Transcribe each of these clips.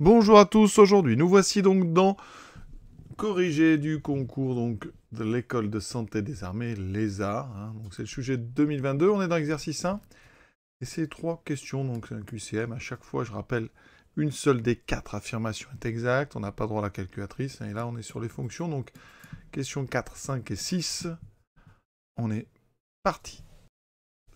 Bonjour à tous, aujourd'hui nous voici donc dans corrigé du concours donc, de l'école de santé des armées, l'ESA. Hein. c'est le sujet 2022, on est dans l'exercice 1. Et c'est trois questions, donc c'est un QCM. À chaque fois, je rappelle, une seule des quatre affirmations est exacte. On n'a pas droit à la calculatrice. Hein. et là, on est sur les fonctions. Donc, questions 4, 5 et 6. On est parti.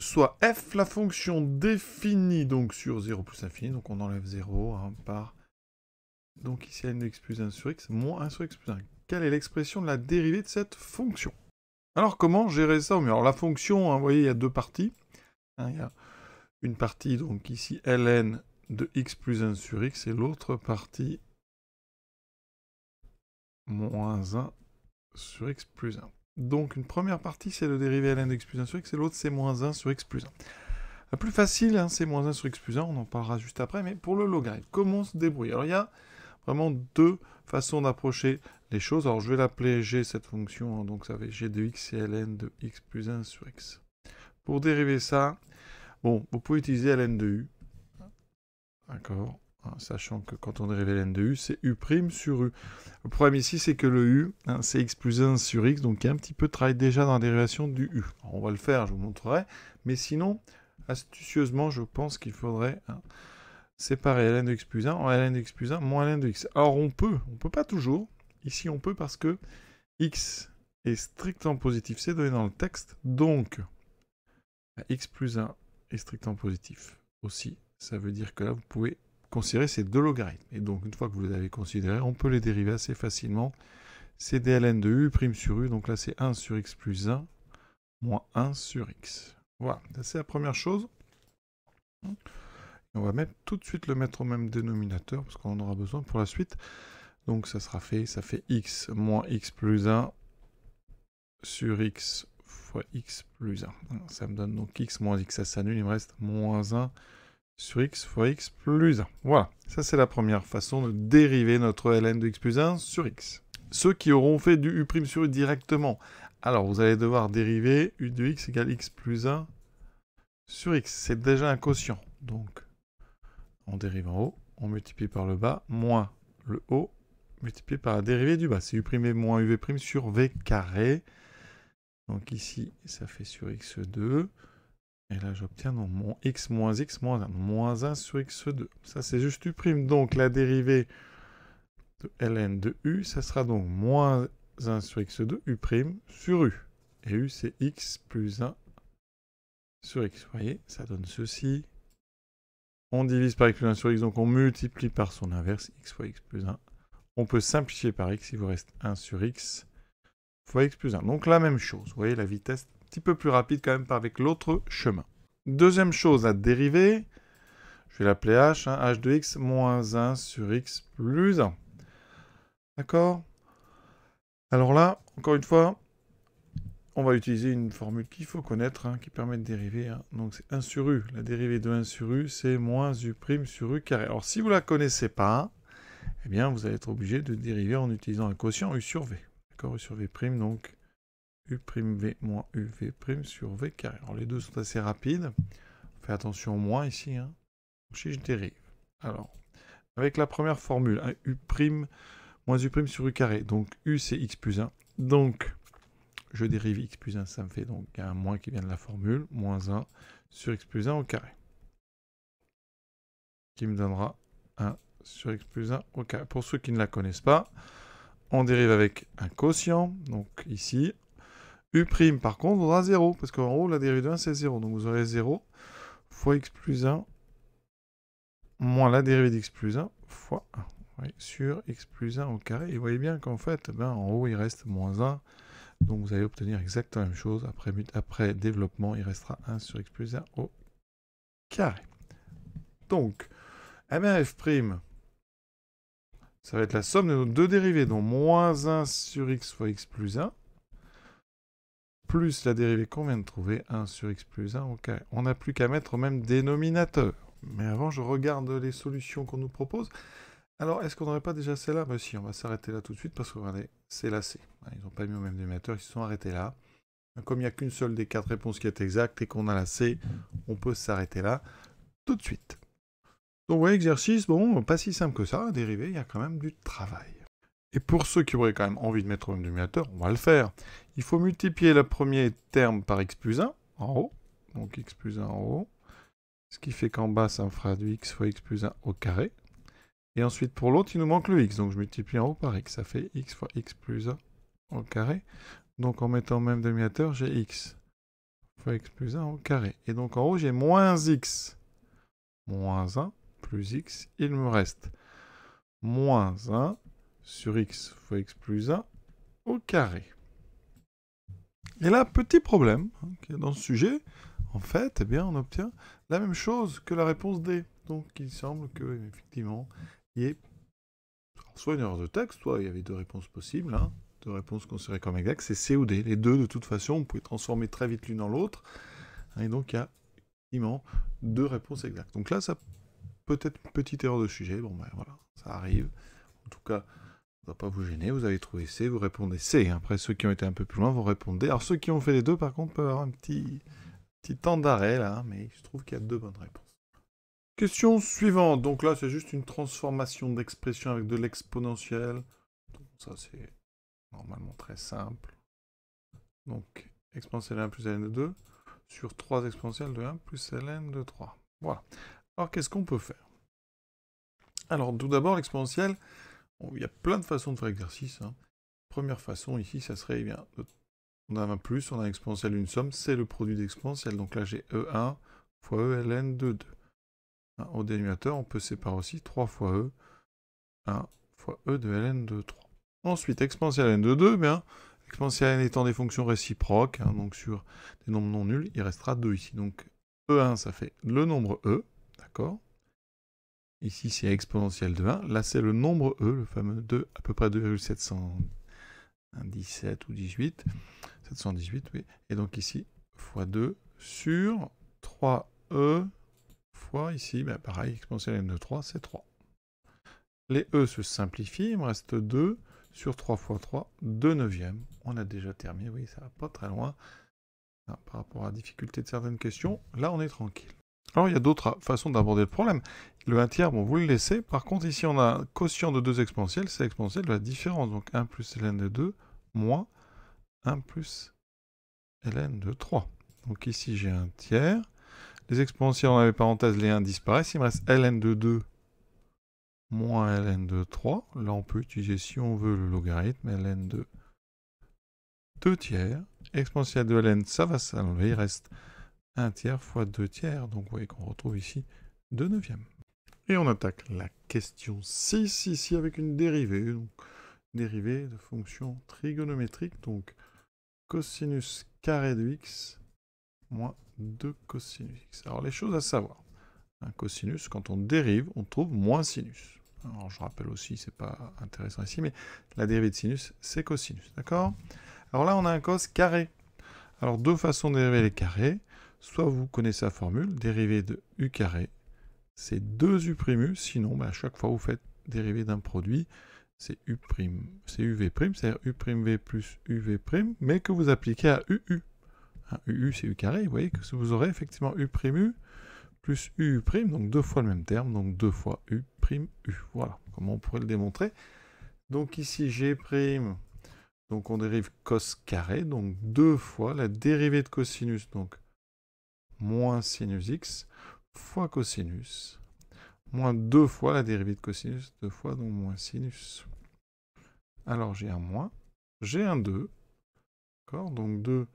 Soit f, la fonction définie donc sur 0 plus infini. Donc, on enlève 0 hein, par donc ici, de x plus 1 sur x, moins 1 sur x plus 1. Quelle est l'expression de la dérivée de cette fonction Alors comment gérer ça Alors la fonction, hein, vous voyez, il y a deux parties. Hein, il y a une partie, donc ici, ln de x plus 1 sur x, et l'autre partie, moins 1 sur x plus 1. Donc une première partie, c'est le dérivé ln de x plus 1 sur x, et l'autre, c'est moins 1 sur x plus 1. La plus facile, hein, c'est moins 1 sur x plus 1, on en parlera juste après, mais pour le logarithme, comment on se débrouille Alors il y a vraiment deux façons d'approcher les choses. Alors je vais l'appeler g cette fonction, hein, donc ça fait g de x et ln de x plus 1 sur x. Pour dériver ça, bon, vous pouvez utiliser ln de u. D'accord hein, Sachant que quand on dérive ln de u, c'est u' prime sur u. Le problème ici, c'est que le u, hein, c'est x plus 1 sur x, donc il y a un petit peu de travail déjà dans la dérivation du u. on va le faire, je vous montrerai. Mais sinon, astucieusement, je pense qu'il faudrait séparer ln de x plus 1 en ln de x plus 1 moins ln de x. Alors on peut, on peut pas toujours. Ici on peut parce que x est strictement positif, c'est donné dans le texte. Donc x plus 1 est strictement positif aussi. Ça veut dire que là vous pouvez considérer ces deux logarithmes. Et donc une fois que vous les avez considérés, on peut les dériver assez facilement. C'est dln ln de u prime sur u, donc là c'est 1 sur x plus 1 moins 1 sur x. Voilà, c'est la première chose. On va mettre tout de suite le mettre au même dénominateur parce qu'on en aura besoin pour la suite. Donc ça sera fait, ça fait x moins x plus 1 sur x fois x plus 1. Ça me donne donc x moins x, ça s'annule, il me reste moins 1 sur x fois x plus 1. Voilà, ça c'est la première façon de dériver notre ln de x plus 1 sur x. Ceux qui auront fait du u' sur u directement, alors vous allez devoir dériver u de x égale x plus 1 sur x. C'est déjà un quotient, donc on dérive en haut, on multiplie par le bas, moins le haut, multiplié par la dérivée du bas. C'est U' moins UV' sur V carré. Donc ici, ça fait sur X2. Et là, j'obtiens mon X moins X moins 1. Moins 1 sur X2. Ça, c'est juste U'. Donc la dérivée de ln de U, ça sera donc moins 1 sur X2, U' sur U. Et U, c'est X plus 1 sur X. Vous voyez, ça donne ceci. On divise par x plus 1 sur x, donc on multiplie par son inverse, x fois x plus 1. On peut simplifier par x, il vous reste 1 sur x fois x plus 1. Donc la même chose, vous voyez la vitesse un petit peu plus rapide quand même avec l'autre chemin. Deuxième chose, à dériver, je vais l'appeler h, hein, h de x moins 1 sur x plus 1. D'accord Alors là, encore une fois, on va utiliser une formule qu'il faut connaître, hein, qui permet de dériver. Hein. Donc c'est 1 sur u. La dérivée de 1 sur u, c'est moins u' sur u carré. Alors si vous ne la connaissez pas, eh bien vous allez être obligé de dériver en utilisant un quotient u sur v. D'accord, u sur v prime, donc u prime v moins v prime sur v carré. Alors les deux sont assez rapides. Faites attention au moins ici. Hein. Si je dérive. Alors, avec la première formule, u prime moins u prime sur u carré. Donc u c'est x plus 1. Donc je dérive x plus 1, ça me fait donc un moins qui vient de la formule, moins 1 sur x plus 1 au carré. Qui me donnera 1 sur x plus 1 au carré. Pour ceux qui ne la connaissent pas, on dérive avec un quotient, donc ici. U' par contre vaudra 0, parce qu'en haut la dérivée de 1 c'est 0, donc vous aurez 0 fois x plus 1 moins la dérivée d'x plus 1 fois 1 sur x plus 1 au carré. Et vous voyez bien qu'en fait, ben, en haut il reste moins 1, donc vous allez obtenir exactement la même chose. Après, développement, il restera 1 sur x plus 1 au carré. Donc, MRF', f ça va être la somme de nos deux dérivés, donc moins 1 sur x fois x plus 1, plus la dérivée qu'on vient de trouver, 1 sur x plus 1 au carré. On n'a plus qu'à mettre au même dénominateur. Mais avant, je regarde les solutions qu'on nous propose. Alors, est-ce qu'on n'aurait pas déjà celle-là Mais bah, si, on va s'arrêter là tout de suite parce que regardez, c'est la C. Ils n'ont pas mis au même dénominateur, ils se sont arrêtés là. Comme il n'y a qu'une seule des quatre réponses qui est exacte et qu'on a la C, on peut s'arrêter là tout de suite. Donc voyez, exercice, bon, pas si simple que ça, dérivé, il y a quand même du travail. Et pour ceux qui auraient quand même envie de mettre au même dénominateur, on va le faire. Il faut multiplier le premier terme par x plus 1, en haut, donc x plus 1 en haut, ce qui fait qu'en bas, ça me fera du x fois x plus 1 au carré, et ensuite, pour l'autre, il nous manque le x. Donc, je multiplie en haut par x. Ça fait x fois x plus 1 au carré. Donc, en mettant le même dénominateur, j'ai x fois x plus 1 au carré. Et donc, en haut, j'ai moins x. Moins 1 plus x. Il me reste moins 1 sur x fois x plus 1 au carré. Et là, petit problème hein, dans ce sujet, en fait, eh bien, on obtient la même chose que la réponse D. Donc, il semble que, effectivement, Soit une erreur de texte, soit il y avait deux réponses possibles, hein. deux réponses considérées comme exactes, c'est C ou D. Les deux, de toute façon, vous pouvez transformer très vite l'une en l'autre. et donc, il y a quasiment deux réponses exactes. Donc là, ça peut être une petite erreur de sujet. Bon, ben voilà, ça arrive. En tout cas, ça ne va pas vous gêner. Vous avez trouvé C, vous répondez C. Après, ceux qui ont été un peu plus loin, vous répondez. Alors, ceux qui ont fait les deux, par contre, peuvent avoir un petit, petit temps d'arrêt là, hein. mais je trouve qu'il y a deux bonnes réponses. Question suivante. Donc là, c'est juste une transformation d'expression avec de l'exponentielle. Ça, c'est normalement très simple. Donc, exponentielle 1 plus ln de 2 sur 3 exponentielle de 1 plus ln de 3. Voilà. Alors, qu'est-ce qu'on peut faire Alors, tout d'abord, l'exponentielle, il y a plein de façons de faire l'exercice. Hein. Première façon, ici, ça serait, eh bien, on a un plus, on a exponentielle d'une somme, c'est le produit d'exponentielle. Donc là, j'ai E1 fois E ln de 2 au dénominateur, on peut séparer aussi 3 fois E, 1 fois E de ln de 3. Ensuite, exponentielle n de 2, bien, exponentielle n étant des fonctions réciproques, hein, donc sur des nombres non nuls, il restera 2 ici. Donc E1, ça fait le nombre E, d'accord Ici, c'est exponentielle de 1. Là, c'est le nombre E, le fameux 2, à peu près 2,717 ou 18. 718, oui. Et donc ici, fois 2 sur 3E fois, ici, bah pareil, exponentielle de 3, c'est 3. Les E se simplifient, il me reste 2 sur 3 fois 3, 2 neuvièmes. On a déjà terminé, oui, ça va pas très loin. Hein, par rapport à la difficulté de certaines questions, là on est tranquille. Alors il y a d'autres façons d'aborder le problème. Le 1 tiers, bon, vous le laissez. Par contre, ici on a un quotient de 2 exponentiels, c'est l'exponentielle de la différence. Donc 1 plus ln de 2 moins 1 plus ln de 3. Donc ici j'ai un tiers, les exponentielles dans les parenthèses, les 1 disparaissent. Il me reste ln de 2 moins ln de 3. Là, on peut utiliser, si on veut, le logarithme ln de 2 tiers. Exponentielle de ln, ça va s'enlever. Il reste 1 tiers fois 2 tiers. Donc, vous voyez qu'on retrouve ici 2 neuvièmes. Et on attaque la question 6 ici avec une dérivée. Donc, dérivée de fonction trigonométrique. Donc, cosinus carré de x moins 2 cosinus. Alors les choses à savoir. Un cosinus, quand on dérive, on trouve moins sinus. Alors je rappelle aussi, c'est pas intéressant ici, mais la dérivée de sinus, c'est cosinus, d'accord Alors là, on a un cos carré. Alors deux façons de dériver les carrés. Soit vous connaissez la formule, dérivée de u carré, c'est 2u', sinon ben, à chaque fois vous faites dérivée d'un produit, c'est u', c'est uv', c'est-à-dire v' plus uv', mais que vous appliquez à u u, c'est U carré. Vous voyez que vous aurez effectivement U prime U plus U prime, donc deux fois le même terme, donc deux fois U prime U. Voilà comment on pourrait le démontrer. Donc ici, G prime, donc on dérive cos carré, donc deux fois la dérivée de cosinus, donc moins sinus x fois cosinus, moins deux fois la dérivée de cosinus, deux fois donc moins sinus. Alors j'ai un moins, j'ai un 2, d'accord Donc 2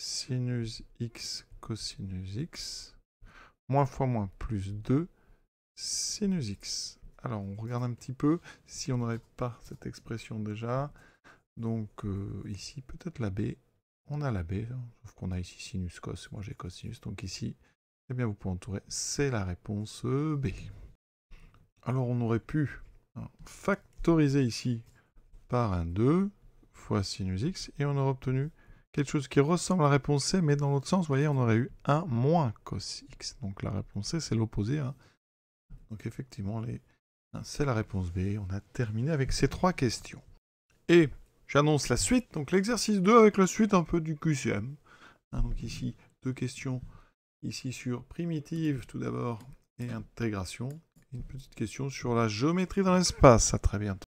sinus x cosinus x, moins fois moins plus 2 sinus x. Alors on regarde un petit peu si on n'aurait pas cette expression déjà. Donc euh, ici peut-être la b, on a la b, hein, sauf qu'on a ici sinus cos, moi j'ai cosinus, donc ici, eh bien vous pouvez entourer, c'est la réponse B. Alors on aurait pu hein, factoriser ici par un 2 fois sinus x et on aurait obtenu quelque chose qui ressemble à la réponse C, mais dans l'autre sens, vous voyez, on aurait eu 1 moins cos x. Donc la réponse C, c'est l'opposé. Hein. Donc effectivement, les... Hein, c'est la réponse B. On a terminé avec ces trois questions. Et j'annonce la suite, donc l'exercice 2 avec la suite un peu du QCM. Hein, donc ici, deux questions. Ici sur primitive tout d'abord et intégration. Une petite question sur la géométrie dans l'espace. À très bientôt.